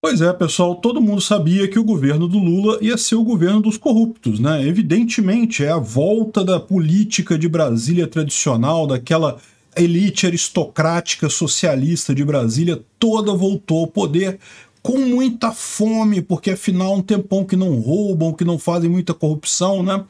Pois é, pessoal, todo mundo sabia que o governo do Lula ia ser o governo dos corruptos, né? Evidentemente, é a volta da política de Brasília tradicional, daquela elite aristocrática socialista de Brasília, toda voltou ao poder com muita fome, porque afinal é um tempão que não roubam, que não fazem muita corrupção, né?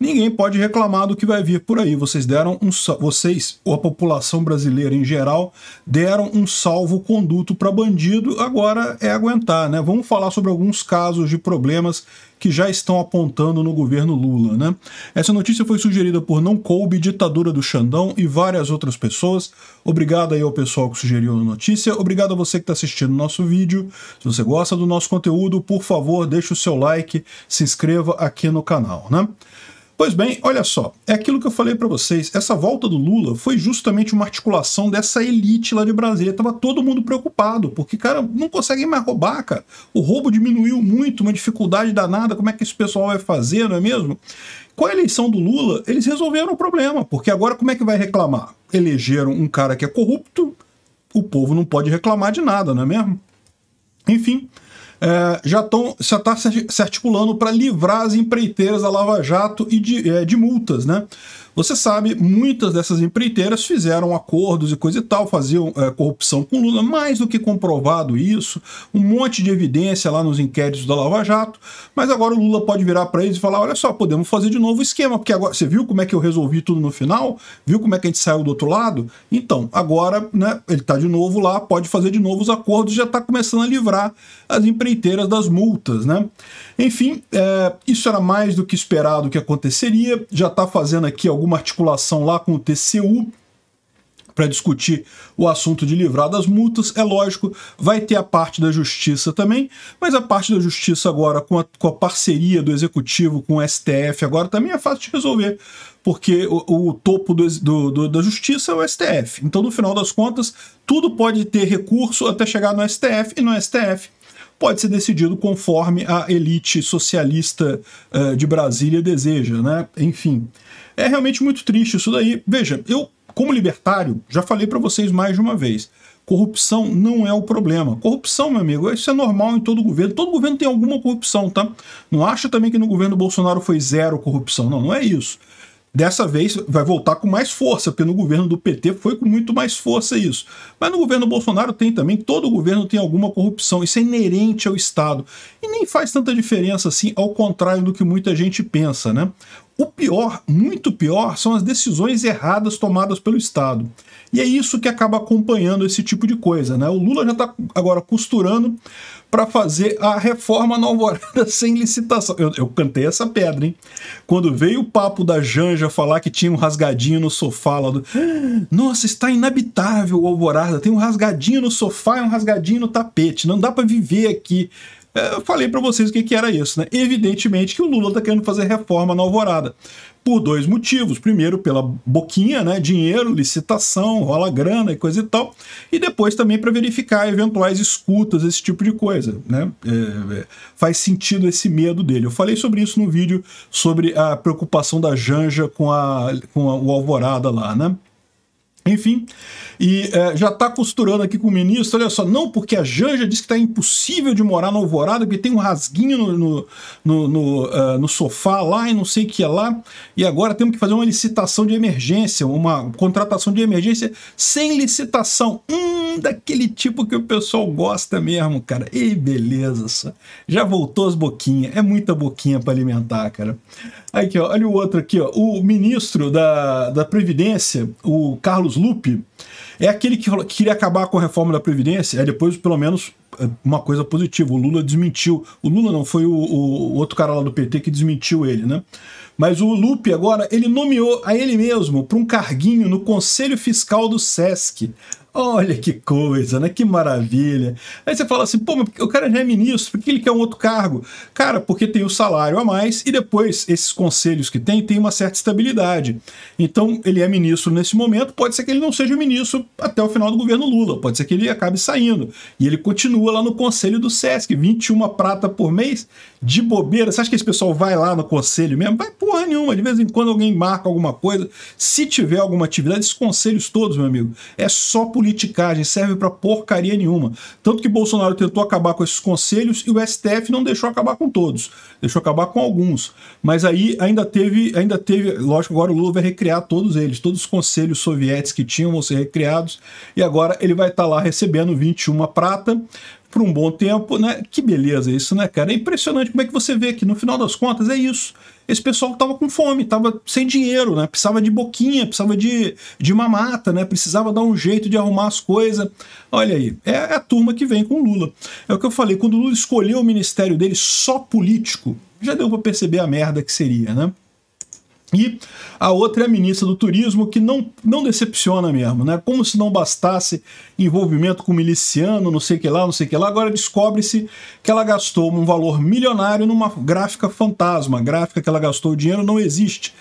ninguém pode reclamar do que vai vir por aí. Vocês deram um vocês, ou a população brasileira em geral, deram um salvo conduto para bandido, agora é aguentar, né? Vamos falar sobre alguns casos de problemas que já estão apontando no governo Lula, né? Essa notícia foi sugerida por Não Coube, Ditadura do Xandão e várias outras pessoas. Obrigado aí ao pessoal que sugeriu a notícia. Obrigado a você que está assistindo o nosso vídeo. Se você gosta do nosso conteúdo, por favor, deixe o seu like, se inscreva aqui no canal, né? Pois bem, olha só, é aquilo que eu falei para vocês. Essa volta do Lula foi justamente uma articulação dessa elite lá de Brasília. Tava todo mundo preocupado, porque, cara, não conseguem mais roubar, cara. O roubo diminuiu muito, uma dificuldade danada. Como é que esse pessoal vai fazer, não é mesmo? Com a eleição do Lula, eles resolveram o problema, porque agora como é que vai reclamar? Elegeram um cara que é corrupto, o povo não pode reclamar de nada, não é mesmo? Enfim é, já estão já está se articulando para livrar as empreiteiras da Lava Jato e de, é, de multas, né? Você sabe, muitas dessas empreiteiras fizeram acordos e coisa e tal, faziam é, corrupção com Lula, mais do que comprovado isso, um monte de evidência lá nos inquéritos da Lava Jato, mas agora o Lula pode virar para eles e falar, olha só, podemos fazer de novo o esquema, porque agora você viu como é que eu resolvi tudo no final? Viu como é que a gente saiu do outro lado? Então, agora, né, ele está de novo lá, pode fazer de novo os acordos, já está começando a livrar as empreiteiras das multas, né? Enfim, é, isso era mais do que esperado que aconteceria, já está fazendo aqui algumas alguma articulação lá com o TCU para discutir o assunto de livrar das multas. É lógico, vai ter a parte da justiça também, mas a parte da justiça agora, com a, com a parceria do executivo com o STF, agora também é fácil de resolver, porque o, o topo do, do, do, da justiça é o STF. Então, no final das contas, tudo pode ter recurso até chegar no STF, e no STF pode ser decidido conforme a elite socialista uh, de Brasília deseja, né? Enfim, é realmente muito triste isso daí. Veja, eu, como libertário, já falei para vocês mais de uma vez, corrupção não é o problema. Corrupção, meu amigo, isso é normal em todo governo. Todo governo tem alguma corrupção, tá? Não acha também que no governo Bolsonaro foi zero corrupção. Não, não é isso. Dessa vez vai voltar com mais força, porque no governo do PT foi com muito mais força isso. Mas no governo Bolsonaro tem também, todo governo tem alguma corrupção, isso é inerente ao Estado. E nem faz tanta diferença assim, ao contrário do que muita gente pensa, né? O pior, muito pior, são as decisões erradas tomadas pelo Estado. E é isso que acaba acompanhando esse tipo de coisa, né? O Lula já está agora costurando para fazer a reforma na Alvorada sem licitação. Eu, eu, cantei essa pedra, hein? Quando veio o papo da Janja falar que tinha um rasgadinho no sofá lá do. Nossa, está inabitável o Alvorada, tem um rasgadinho no sofá e um rasgadinho no tapete, não dá para viver aqui. É, eu falei para vocês o que, que era isso, né? Evidentemente que o Lula está querendo fazer reforma na Alvorada. Por dois motivos. Primeiro, pela boquinha, né? Dinheiro, licitação, rola grana e coisa e tal. E depois também para verificar eventuais escutas, esse tipo de coisa, né? É, é, faz sentido esse medo dele. Eu falei sobre isso no vídeo sobre a preocupação da Janja com, a, com a, o Alvorada lá, né? Enfim, e é, já está costurando aqui com o ministro, olha só, não porque a Janja disse que está impossível de morar no Alvorada, porque tem um rasguinho no, no, no, no, uh, no sofá lá e não sei o que é lá, e agora temos que fazer uma licitação de emergência, uma contratação de emergência sem licitação, hum, daquele tipo que o pessoal gosta mesmo, cara, ei, beleza, só. já voltou as boquinhas, é muita boquinha para alimentar, cara. Aqui, ó, olha o outro aqui, ó, o ministro da, da Previdência, o Carlos Lupe é aquele que queria acabar com a reforma da Previdência, é depois, pelo menos, uma coisa positiva. O Lula desmentiu. O Lula não, foi o, o, outro cara lá do PT que desmentiu ele, né? Mas o Lupe agora, ele nomeou a ele mesmo para um carguinho no Conselho Fiscal do SESC. Olha que coisa, né? Que maravilha. Aí você fala assim, pô, mas o cara já é ministro, por que ele quer um outro cargo? Cara, porque tem o salário a mais e depois esses conselhos que tem, tem uma certa estabilidade. Então, ele é ministro nesse momento, pode ser que ele não seja ministro até o final do governo Lula, pode ser que ele acabe saindo e ele continue continua lá no conselho do SESC, 21 prata por mês, de bobeira. Você acha que esse pessoal vai lá no conselho mesmo? Vai porra nenhuma. De vez em quando alguém marca alguma coisa. Se tiver alguma atividade, esses conselhos todos, meu amigo, é só politicagem, serve para porcaria nenhuma. Tanto que Bolsonaro tentou acabar com esses conselhos e o STF não deixou acabar com todos, deixou acabar com alguns. Mas aí ainda teve, ainda teve, lógico, agora o Lula vai recriar todos eles, todos os conselhos soviéticos que tinham vão ser recriados e agora ele vai estar tá lá recebendo 21 prata por um bom tempo, né? Que beleza isso, né, cara? É impressionante como é que você vê que no final das contas é isso. Esse pessoal tava com fome, tava sem dinheiro, né? Precisava de boquinha, precisava de, de mamata, né? Precisava dar um jeito de arrumar as coisas. Olha aí, é a turma que vem com Lula. É o que eu falei, quando o Lula escolheu o ministério dele só político, já deu para perceber a merda que seria, né? E a outra é a ministra do Turismo, que não, não decepciona mesmo, né? Como se não bastasse envolvimento com miliciano, não sei que lá, não sei que lá. Agora descobre-se que ela gastou um valor milionário numa gráfica fantasma. A gráfica que ela gastou o dinheiro não existe.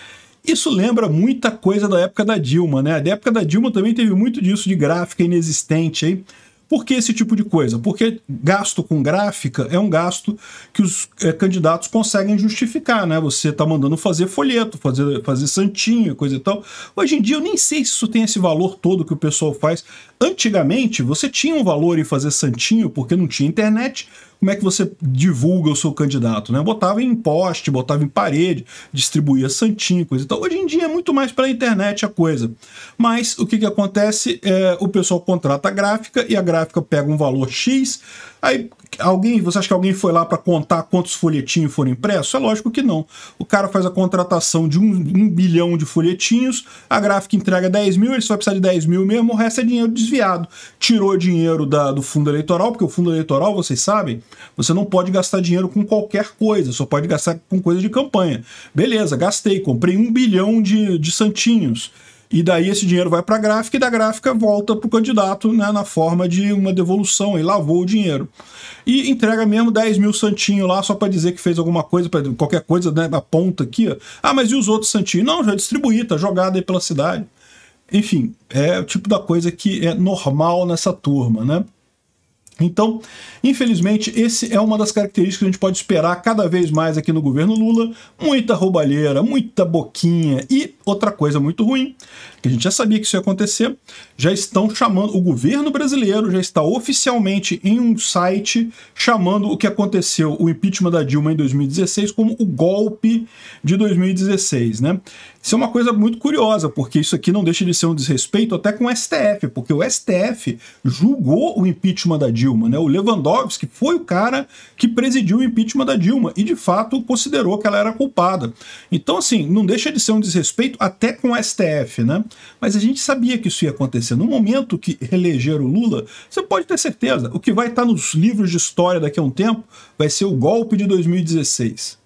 Isso lembra muita coisa da época da Dilma, né? Da época da Dilma também teve muito disso de gráfica inexistente aí por que esse tipo de coisa? Porque gasto com gráfica é um gasto que os é, candidatos conseguem justificar, né? Você está mandando fazer folheto, fazer, fazer santinho, coisa e tal. Hoje em dia eu nem sei se isso tem esse valor todo que o pessoal faz. Antigamente você tinha um valor em fazer santinho porque não tinha internet, como é que você divulga o seu candidato, né? Botava em poste, botava em parede, distribuía santinho, coisa e tal. Hoje em dia é muito mais para a internet a coisa. Mas o que, que acontece? É, o pessoal contrata a gráfica e a gráfica pega um valor X, Aí alguém, você acha que alguém foi lá para contar quantos folhetinhos foram impressos? É lógico que não. O cara faz a contratação de um, um bilhão de folhetinhos, a gráfica entrega 10 mil, ele só vai precisar de 10 mil mesmo, o resto é dinheiro desviado. Tirou dinheiro da, do fundo eleitoral, porque o fundo eleitoral, vocês sabem, você não pode gastar dinheiro com qualquer coisa, só pode gastar com coisa de campanha. Beleza, gastei, comprei um bilhão de, de santinhos e daí esse dinheiro vai para a gráfica e da gráfica volta para o candidato né, na forma de uma devolução e lavou o dinheiro. E entrega mesmo 10 mil santinhos lá só para dizer que fez alguma coisa, pra, qualquer coisa, né, ponta aqui. Ó. Ah, mas e os outros santinhos? Não, já distribuí, tá jogado aí pela cidade. Enfim, é o tipo da coisa que é normal nessa turma, né? Então, infelizmente, esse é uma das características que a gente pode esperar cada vez mais aqui no governo Lula. Muita roubalheira, muita boquinha e outra coisa muito ruim, que a gente já sabia que isso ia acontecer, já estão chamando, o governo brasileiro já está oficialmente em um site chamando o que aconteceu, o impeachment da Dilma em 2016, como o golpe de 2016, né? Isso é uma coisa muito curiosa, porque isso aqui não deixa de ser um desrespeito até com o STF, porque o STF julgou o impeachment da Dilma, né? O Lewandowski foi o cara que presidiu o impeachment da Dilma e de fato considerou que ela era culpada. Então, assim, não deixa de ser um desrespeito até com o STF, né? Mas a gente sabia que isso ia acontecer. No momento que reeleger o Lula, você pode ter certeza, o que vai estar nos livros de história daqui a um tempo vai ser o golpe de 2016.